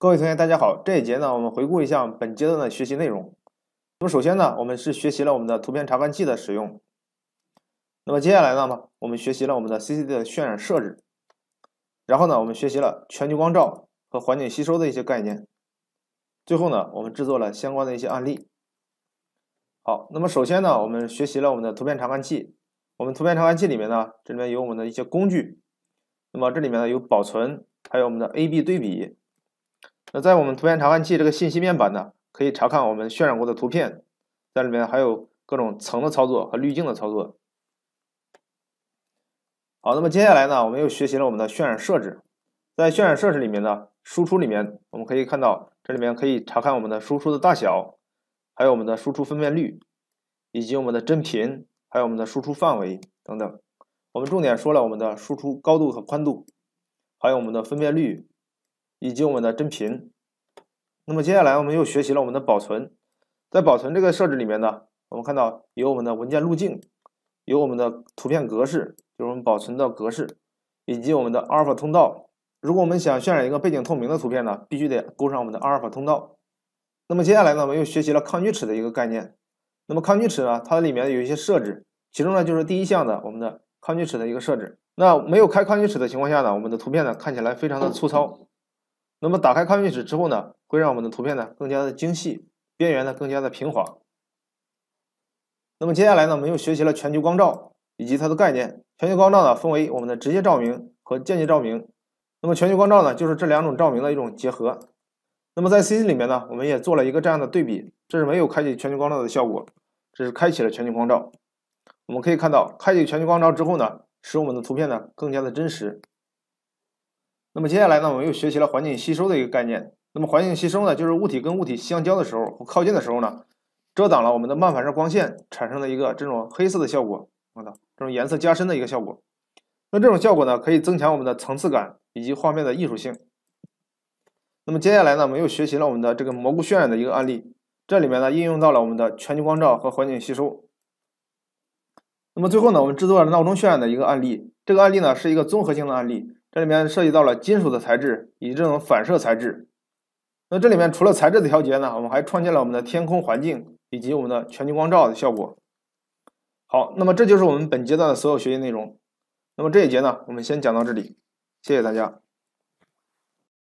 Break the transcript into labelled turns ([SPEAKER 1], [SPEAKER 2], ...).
[SPEAKER 1] 各位同学，大家好。这一节呢，我们回顾一下本阶段的学习内容。那么首先呢，我们是学习了我们的图片查看器的使用。那么接下来呢，我们学习了我们的 CC d 的渲染设置。然后呢，我们学习了全局光照和环境吸收的一些概念。最后呢，我们制作了相关的一些案例。好，那么首先呢，我们学习了我们的图片查看器。我们图片查看器里面呢，这里面有我们的一些工具。那么这里面呢，有保存，还有我们的 AB 对比。那在我们图片查看器这个信息面板呢，可以查看我们渲染过的图片，在里面还有各种层的操作和滤镜的操作。好，那么接下来呢，我们又学习了我们的渲染设置，在渲染设置里面呢，输出里面，我们可以看到这里面可以查看我们的输出的大小，还有我们的输出分辨率，以及我们的帧频，还有我们的输出范围等等。我们重点说了我们的输出高度和宽度，还有我们的分辨率。以及我们的真频。那么接下来我们又学习了我们的保存。在保存这个设置里面呢，我们看到有我们的文件路径，有我们的图片格式，有我们保存的格式，以及我们的阿尔法通道。如果我们想渲染一个背景透明的图片呢，必须得勾上我们的阿尔法通道。那么接下来呢，我们又学习了抗锯齿的一个概念。那么抗锯齿呢，它里面有一些设置，其中呢就是第一项的我们的抗锯齿的一个设置。那没有开抗锯齿的情况下呢，我们的图片呢看起来非常的粗糙。那么打开抗锯纸之后呢，会让我们的图片呢更加的精细，边缘呢更加的平滑。那么接下来呢，我们又学习了全局光照以及它的概念。全局光照呢分为我们的直接照明和间接照明，那么全局光照呢就是这两种照明的一种结合。那么在 C C 里面呢，我们也做了一个这样的对比，这是没有开启全局光照的效果，这是开启了全局光照。我们可以看到，开启全局光照之后呢，使我们的图片呢更加的真实。那么接下来呢，我们又学习了环境吸收的一个概念。那么环境吸收呢，就是物体跟物体相交的时候或靠近的时候呢，遮挡了我们的漫反射光线产生的一个这种黑色的效果，我的这种颜色加深的一个效果。那这种效果呢，可以增强我们的层次感以及画面的艺术性。那么接下来呢，我们又学习了我们的这个蘑菇渲染的一个案例，这里面呢应用到了我们的全局光照和环境吸收。那么最后呢，我们制作了闹钟渲染的一个案例，这个案例呢是一个综合性的案例。这里面涉及到了金属的材质以及这种反射材质。那这里面除了材质的调节呢，我们还创建了我们的天空环境以及我们的全局光照的效果。好，那么这就是我们本阶段的所有学习内容。那么这一节呢，我们先讲到这里，谢谢大家。